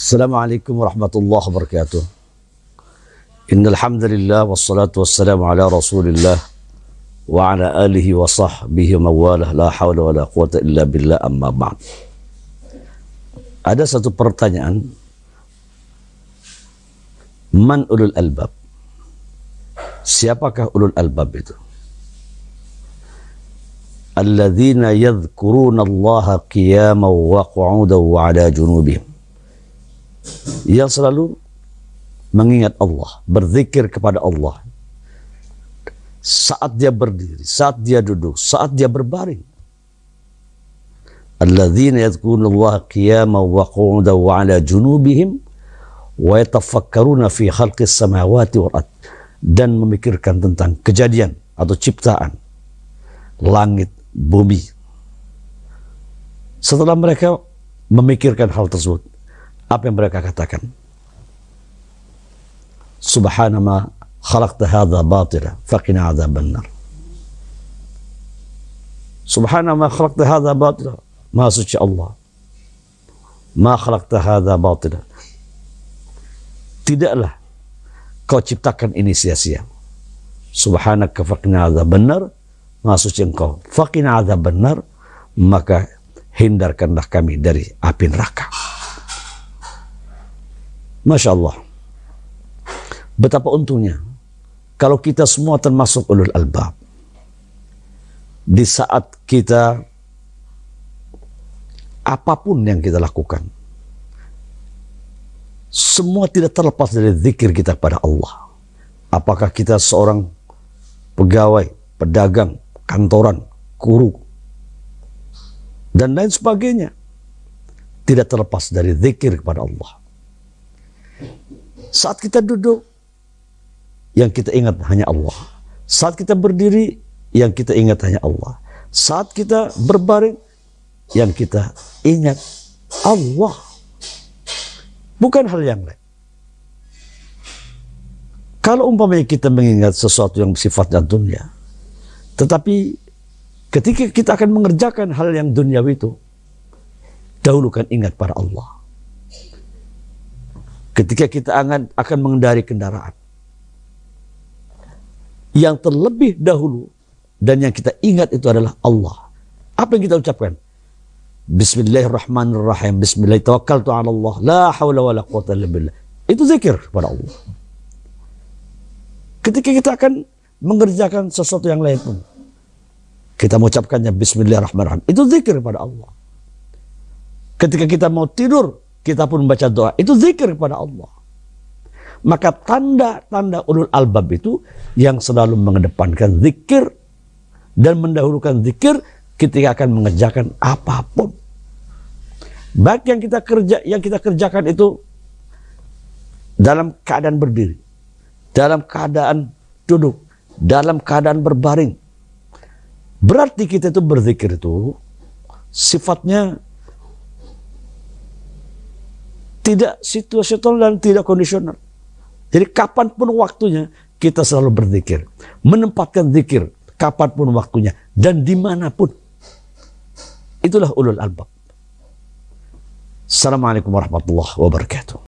Assalamualaikum warahmatullahi wabarakatuh. Innal hamdalillah ala Rasulillah wa ala alihi wa sahbihi mawalah la haula wala illa billah amma ba'd. Ada satu pertanyaan Man ulul albab? Siapakah ulul albab itu? Alladzina yadhkurunallaha qiyaman wa qu'udan wa ala junubihim yang selalu mengingat Allah, berzikir kepada Allah. Saat dia berdiri, saat dia duduk, saat dia berbaring. Alladzina yadhkuruna Allah qiyaman wa qu'udan wa 'ala junubihim wa yatafakkaruna fi khalqis samawati wal ard dan memikirkan tentang kejadian atau ciptaan langit, bumi. Setelah mereka memikirkan hal tersebut, apa yang mereka katakan? Subhanama khalaqta hadha batila faqina adzaban nar. Subhanama khalaqta hadha batila. ma suci Allah. Ma khalaqta hadha batila. Tidaklah kau ciptakan ini sia-sia. Subhanaka faqina adzaban benar ma suci engkau. Faqina adzaban benar Maka hindarkanlah kami dari api neraka. Masya Allah. Betapa untungnya kalau kita semua termasuk ulul albab. Di saat kita apapun yang kita lakukan, semua tidak terlepas dari zikir kita kepada Allah. Apakah kita seorang pegawai, pedagang, kantoran, guru, dan lain sebagainya. Tidak terlepas dari zikir kepada Allah. Saat kita duduk, yang kita ingat hanya Allah. Saat kita berdiri, yang kita ingat hanya Allah. Saat kita berbaring, yang kita ingat Allah. Bukan hal yang lain. Kalau umpamanya kita mengingat sesuatu yang sifatnya dunia, tetapi ketika kita akan mengerjakan hal yang duniawi itu, dahulukan ingat pada Allah ketika kita akan, akan mengendari kendaraan. Yang terlebih dahulu dan yang kita ingat itu adalah Allah. Apa yang kita ucapkan? Bismillahirrahmanirrahim. Bismillah tawakkaltu 'ala Allah. La haula wala quwwata illa billah. Itu zikir kepada Allah. Ketika kita akan mengerjakan sesuatu yang lain pun kita mengucapkannya bismillahirrahmanirrahim. Itu zikir kepada Allah. Ketika kita mau tidur kita pun baca doa. Itu zikir kepada Allah. Maka tanda-tanda ulul albab itu yang selalu mengedepankan zikir dan mendahulukan zikir ketika akan mengerjakan apapun. Baik yang kita kerja yang kita kerjakan itu dalam keadaan berdiri, dalam keadaan duduk, dalam keadaan berbaring. Berarti kita itu berzikir itu sifatnya tidak situasional dan tidak kondisional. Jadi kapanpun waktunya kita selalu berzikir. Menempatkan zikir kapanpun waktunya dan dimanapun. Itulah ulul albab. Assalamualaikum warahmatullahi wabarakatuh.